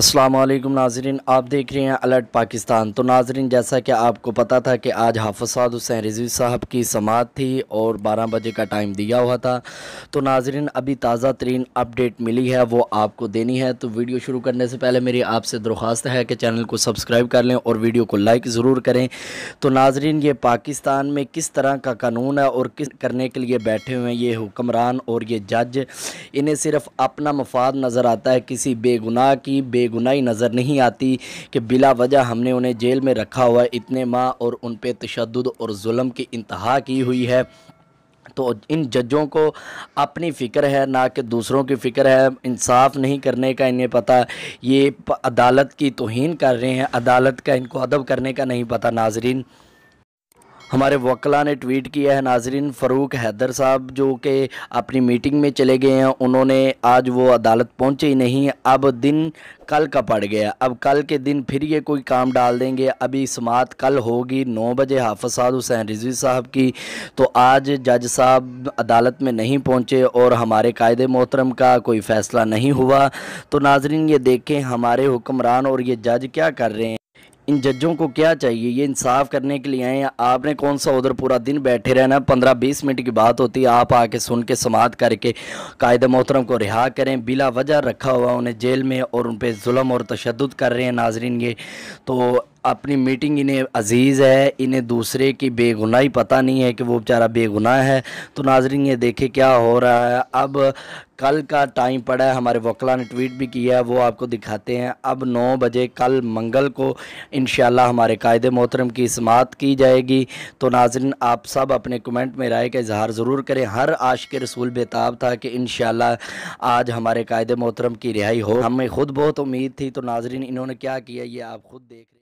असलम नाजरीन आप देख रहे हैं अलर्ट पाकिस्तान तो नाजरीन जैसा कि आपको पता था कि आज हाफसाद हुसैन रिजवी साहब की समात थी और 12 बजे का टाइम दिया हुआ था तो नाजरीन अभी ताज़ा तरीन अपडेट मिली है वो आपको देनी है तो वीडियो शुरू करने से पहले मेरी आपसे दरख्वास्त है कि चैनल को सब्सक्राइब कर लें और वीडियो को लाइक ज़रूर करें तो नाजरीन ये पाकिस्तान में किस तरह का कानून है और किस करने के लिए बैठे हुए हैं ये हुक्मरान और ये जज इन्हें सिर्फ अपना मफाद नज़र आता है किसी बेगुनाह की बे बेगुनाही नज़र नहीं आती कि बिला वजह हमने उन्हें जेल में रखा हुआ है इतने माह और उन पर तशद और म की इंतहा की हुई है तो इन जजों को अपनी फ़िक्र है ना कि दूसरों की फ़िक्र है इंसाफ नहीं करने का इन्हें पता ये अदालत की तोहन कर रहे हैं अदालत का इनको अदब करने का नहीं पता नाजरीन हमारे वकला ने ट्वीट किया है नाजरीन फ़रूक हैदर साहब जो कि अपनी मीटिंग में चले गए हैं उन्होंने आज वो अदालत पहुँचे ही नहीं अब दिन कल का पड़ गया अब कल के दिन फिर ये कोई काम डाल देंगे अभी समात कल होगी नौ बजे हाफज साद हुसैन रिजवी साहब की तो आज जज साहब अदालत में नहीं पहुँचे और हमारे कायदे मोहतरम का कोई फ़ैसला नहीं हुआ तो नाजरीन ये देखें हमारे हुक्मरान और ये जज क्या कर रहे हैं इन जजों को क्या चाहिए ये इंसाफ करने के लिए आए हैं आपने कौन सा उधर पूरा दिन बैठे रहना पंद्रह बीस मिनट की बात होती है आप आके सुन के समात करके कायद मोहतरम को रिहा करें बिला वजह रखा हुआ उन्हें जेल में और उन पर जुल्म और तशद कर रहे हैं नाजरीन ये तो अपनी मीटिंग इन्हें अजीज़ है इन्हें दूसरे की बेगुनाही पता नहीं है कि वो बेचारा बेगुनाह है तो नाजरीन ये देखे क्या हो रहा है अब कल का टाइम पड़ा है हमारे वकला ने ट्वीट भी किया है वो आपको दिखाते हैं अब 9 बजे कल मंगल को इन हमारे कायद मोहतरम की समात की जाएगी तो नाजरन आप सब अपने कमेंट में राय का इजहार ज़रूर करें हर आश के रसूल बेताब था कि इन आज हमारे कायद मोहतरम की रिहाई हो हमें खुद बहुत उम्मीद थी तो नाजरन इन्होंने क्या किया ये आप खुद देख रहे